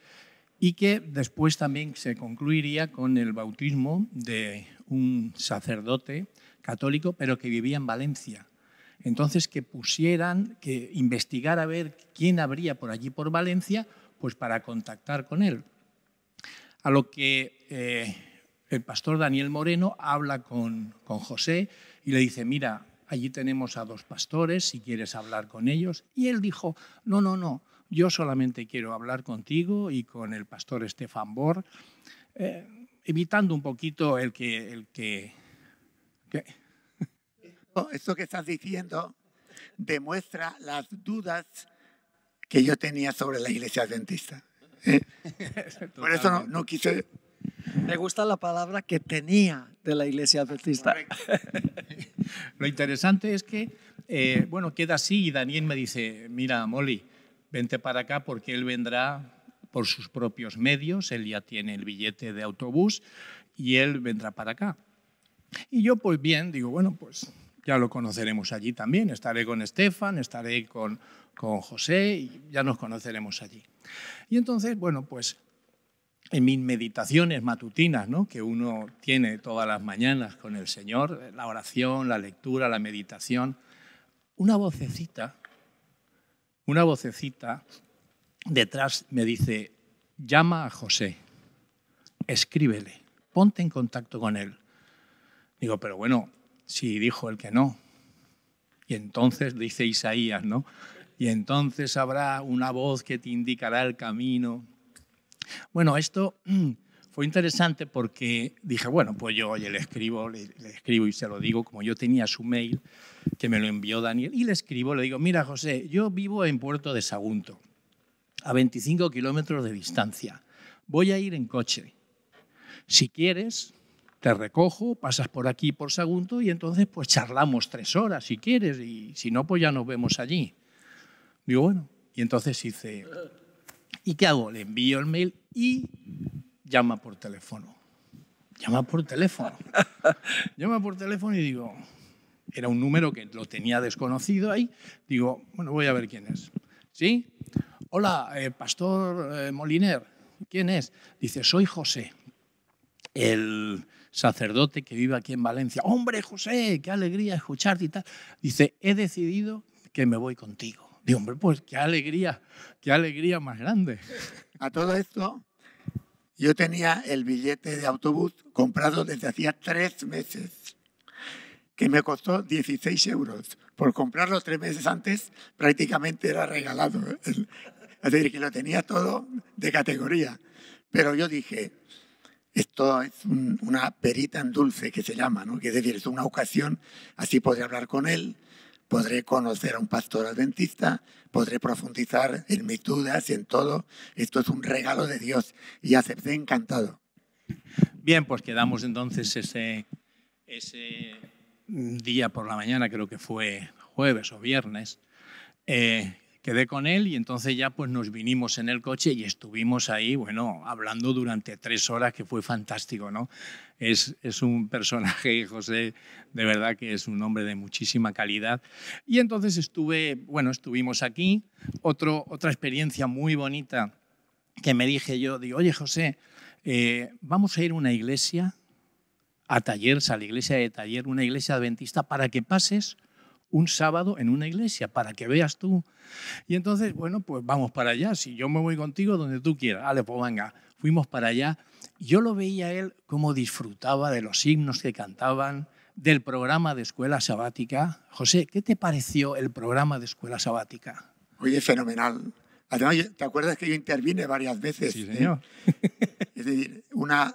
y que después también se concluiría con el bautismo de un sacerdote católico, pero que vivía en Valencia. Entonces, que pusieran, que investigara a ver quién habría por allí, por Valencia, pues para contactar con él. A lo que eh, el pastor Daniel Moreno habla con, con José y le dice, mira, allí tenemos a dos pastores, si quieres hablar con ellos. Y él dijo, no, no, no, yo solamente quiero hablar contigo y con el pastor Estefan Bor, evitando eh, un poquito el que... El que, que... que estás diciendo demuestra las dudas que yo tenía sobre la iglesia adventista. ¿eh? Por eso no, quise... Me gusta la palabra que tenía de la iglesia adventista. Lo interesante es que, eh, bueno, queda así y Daniel me dice, mira, Molly, vente para acá porque él vendrá por sus propios medios, él ya tiene el billete de autobús y él vendrá para acá. Y yo pues bien, digo, bueno, pues ya lo conoceremos allí también, estaré con Estefan, estaré con, con José y ya nos conoceremos allí. Y entonces, bueno, pues en mis meditaciones matutinas, ¿no? que uno tiene todas las mañanas con el Señor, la oración, la lectura, la meditación, una vocecita una vocecita detrás me dice, llama a José, escríbele, ponte en contacto con él. Digo, pero bueno, si dijo el que no. Y entonces dice Isaías, ¿no? Y entonces habrá una voz que te indicará el camino. Bueno, esto mm, fue interesante porque dije, bueno, pues yo oye, le escribo, le, le, escribo y se lo digo, como yo tenía su mail, que me lo envió Daniel, y le escribo, le digo, mira José, yo vivo en Puerto de Sagunto, a 25 kilómetros de distancia, voy a ir en coche. Si quieres, te recojo, pasas por aquí, por Sagunto, y entonces pues charlamos tres horas, si quieres, y si no, pues ya nos vemos allí. Digo, bueno, y entonces hice... ¿Y qué hago? Le envío el mail y llama por teléfono. Llama por teléfono. llama por teléfono y digo, era un número que lo tenía desconocido ahí, digo, bueno, voy a ver quién es. ¿Sí? Hola, eh, Pastor eh, Moliner, ¿quién es? Dice, soy José, el sacerdote que vive aquí en Valencia. Hombre, José, qué alegría escucharte y tal. Dice, he decidido que me voy contigo. Digo, hombre, pues qué alegría, qué alegría más grande. A todo esto, yo tenía el billete de autobús comprado desde hacía tres meses, que me costó 16 euros. Por comprarlo tres meses antes, prácticamente era regalado. Es decir, que lo tenía todo de categoría. Pero yo dije, esto es una perita en dulce que se llama, ¿no? Que es decir, es una ocasión, así podré hablar con él, podré conocer a un pastor adventista, podré profundizar en mis dudas y en todo. Esto es un regalo de Dios y acepté encantado. Bien, pues quedamos entonces ese, ese día por la mañana, creo que fue jueves o viernes, eh, quedé con él y entonces ya pues nos vinimos en el coche y estuvimos ahí, bueno, hablando durante tres horas, que fue fantástico, ¿no? Es, es un personaje, José, de verdad que es un hombre de muchísima calidad. Y entonces estuve, bueno, estuvimos aquí. Otro, otra experiencia muy bonita que me dije yo, digo, oye José, eh, vamos a ir a una iglesia, a taller, a la iglesia de Taller, una iglesia adventista, para que pases un sábado en una iglesia, para que veas tú. Y entonces, bueno, pues vamos para allá, si yo me voy contigo donde tú quieras, Ale, ah, pues venga, fuimos para allá. Yo lo veía él como disfrutaba de los himnos que cantaban, del programa de escuela sabática. José, ¿qué te pareció el programa de escuela sabática? Oye, fenomenal. Además, ¿te acuerdas que yo intervine varias veces? Sí, eh? señor. es decir, una...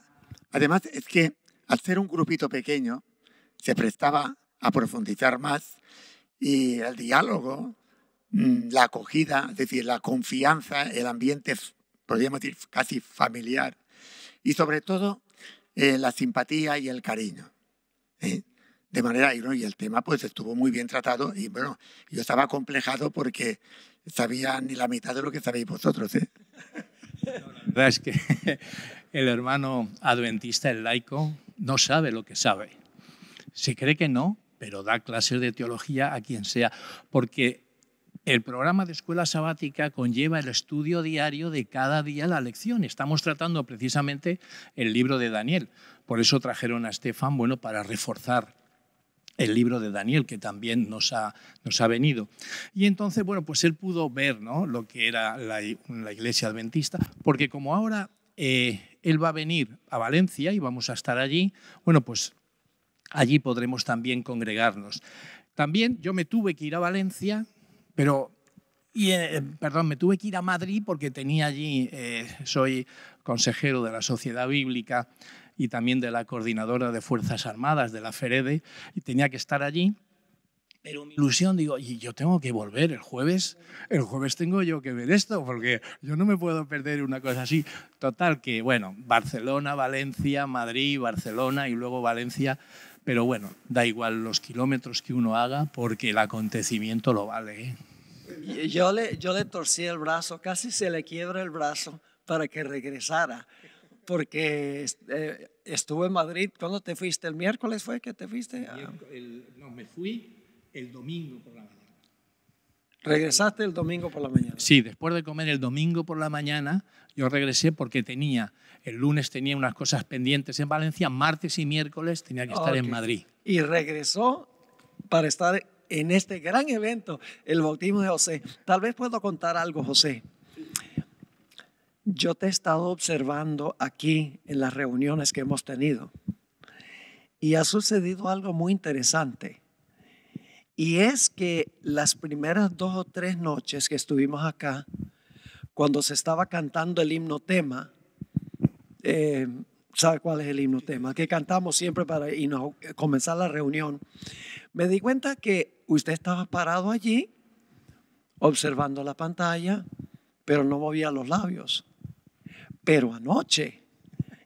Además, es que al ser un grupito pequeño, se prestaba a profundizar más y el diálogo, mm, la acogida, es decir, la confianza, el ambiente, podríamos decir, casi familiar y sobre todo eh, la simpatía y el cariño. De manera, y, el tema pues estuvo muy bien tratado y bueno, yo estaba complejado porque sabía ni la mitad de lo que sabéis vosotros. ¿eh? la verdad es que el hermano adventista, el laico, no sabe lo que sabe. Se cree que no, pero da clases de teología a quien sea, porque el programa de escuela sabática conlleva el estudio diario de cada día la lección. Estamos tratando precisamente el libro de Daniel. Por eso trajeron a Estefan, bueno, para reforzar el libro de Daniel, que también nos ha, venido. Y entonces, bueno, pues él pudo ver ¿no? lo que era la, iglesia adventista, porque como ahora eh, él va a venir a Valencia y vamos a estar allí, bueno, pues allí podremos también congregarnos. También yo me tuve que ir a Valencia, pero y, eh, eh, perdón, me tuve que ir a Madrid porque tenía allí, eh, soy consejero de la Sociedad Bíblica y también de la Coordinadora de Fuerzas Armadas de la FEREDE, y tenía que estar allí. Pero mi ilusión, digo, y yo tengo que volver el jueves, el jueves tengo yo que ver esto, porque yo no me puedo perder una cosa así. Total, que bueno, Barcelona, Valencia, Madrid, Barcelona y luego Valencia pero bueno, da igual los kilómetros que uno haga porque el acontecimiento lo vale. ¿eh? Yo, le, yo le torcí el brazo, casi se le quiebra el brazo para que regresara, porque eh, estuve en Madrid. ¿Cuándo te fuiste? ¿El miércoles fue que te fuiste? no, me fui el domingo por la Regresaste el domingo por la mañana. Sí, después de comer el domingo por la mañana, yo regresé porque tenía, el lunes tenía unas cosas pendientes en Valencia, martes y miércoles tenía que estar en Madrid. Y regresó para estar en este gran evento, el bautismo de José. Tal vez puedo contar algo, José. Yo te he estado observando aquí en las reuniones que hemos tenido y ha sucedido algo muy interesante. Y es que las primeras dos o tres noches que estuvimos acá, cuando se estaba cantando el himno tema, eh, ¿sabe cuál es el himno tema? Que cantamos siempre para comenzar la reunión. Me di cuenta que usted estaba parado allí, observando la pantalla, pero no movía los labios. Pero anoche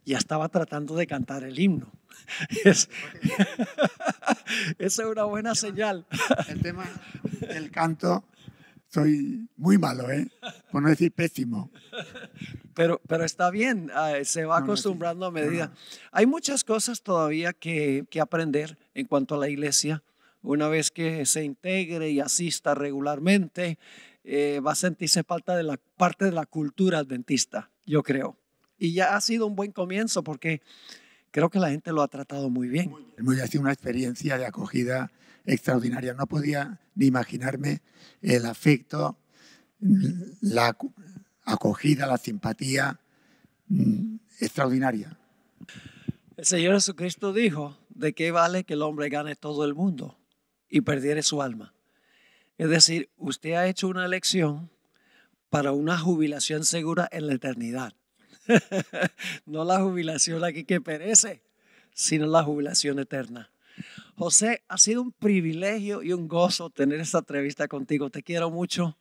ya estaba tratando de cantar el himno. es, esa es una buena señal. El tema del canto, soy muy malo, ¿eh? Por no decir pésimo. Pero, pero está bien, ah, se va acostumbrando a medida. Hay muchas cosas todavía que, aprender en cuanto a la iglesia. Una vez que se integre y asista regularmente, eh, va a sentirse falta de la parte de la cultura adventista, yo creo. Y ya ha sido un buen comienzo porque creo que la gente lo ha tratado muy bien. Muy Ha sido una experiencia de acogida extraordinaria. No podía ni imaginarme el afecto, la acogida, la simpatía mm, extraordinaria. El Señor Jesucristo dijo, ¿de qué vale que el hombre gane todo el mundo y perdiere su alma? Es decir, usted ha hecho una elección para una jubilación segura en la eternidad. no la jubilación aquí que perece, sino la jubilación eterna. José, ha sido un privilegio y un gozo tener esta entrevista contigo. Te quiero mucho.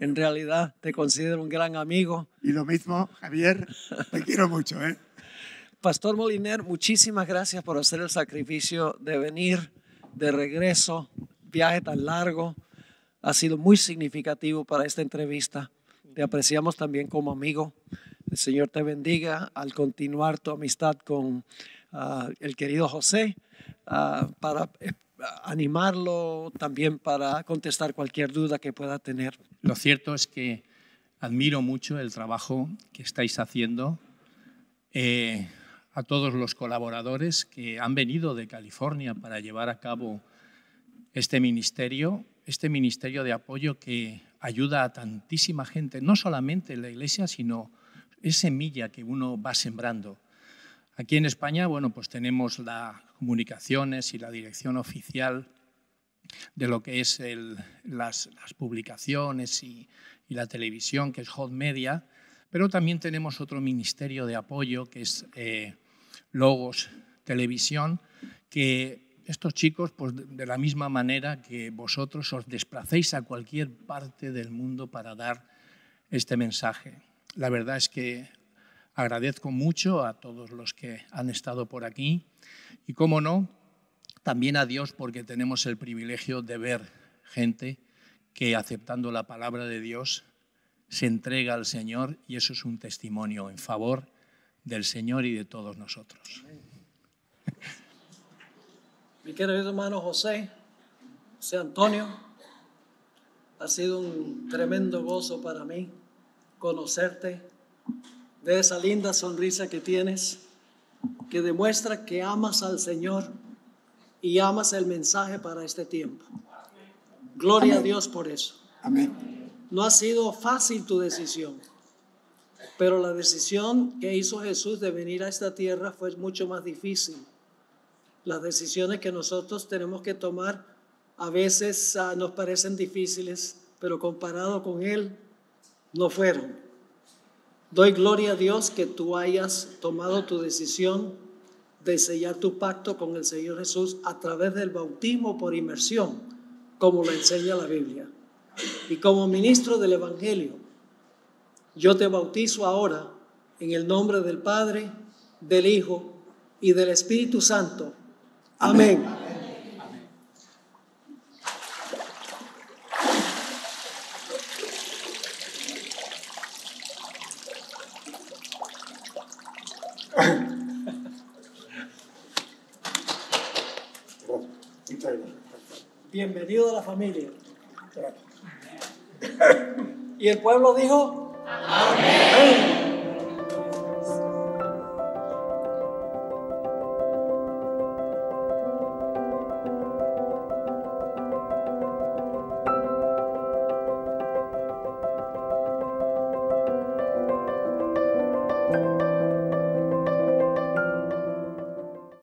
en realidad te considero un gran amigo. Y lo mismo, Javier, te quiero mucho. ¿eh? Pastor Moliner, muchísimas gracias por hacer el sacrificio de venir de regreso, viaje tan largo. Ha sido muy significativo para esta entrevista. Te apreciamos también como amigo. El Señor te bendiga al continuar tu amistad con ah, el querido José ah, para eh, animarlo, también para contestar cualquier duda que pueda tener. Lo cierto es que admiro mucho el trabajo que estáis haciendo. Eh, a todos los colaboradores que han venido de California para llevar a cabo este ministerio, este ministerio de apoyo que ayuda a tantísima gente, no solamente en la iglesia, sino es semilla que uno va sembrando. Aquí en España, bueno, pues tenemos las comunicaciones y la dirección oficial de lo que es las, publicaciones y, la televisión, que es Hot Media, pero también tenemos otro ministerio de apoyo, que es eh, Logos Televisión, que estos chicos, pues de la misma manera que vosotros os desplacéis a cualquier parte del mundo para dar este mensaje. La verdad es que agradezco mucho a todos los que han estado por aquí y, cómo no, también a Dios porque tenemos el privilegio de ver gente que aceptando la palabra de Dios se entrega al Señor y eso es un testimonio en favor del Señor y de todos nosotros. Mi querido hermano José, José Antonio, ha sido un tremendo gozo para mí conocerte, de esa linda sonrisa que tienes, que demuestra que amas al Señor y amas el mensaje para este tiempo. Gloria a Dios por eso. Amén. No ha sido fácil tu decisión, pero la decisión que hizo Jesús de venir a esta tierra fue mucho más difícil. Las decisiones que nosotros tenemos que tomar a veces ah, nos parecen difíciles, pero comparado con Él, no fueron. Doy gloria a Dios que tú hayas tomado tu decisión de sellar tu pacto con el Señor Jesús a través del bautismo por inmersión, como lo enseña la Biblia. Y como ministro del Evangelio, yo te bautizo ahora en el nombre del Padre, del Hijo y del Espíritu Santo. Amén. de la familia. Y el pueblo dijo, amén.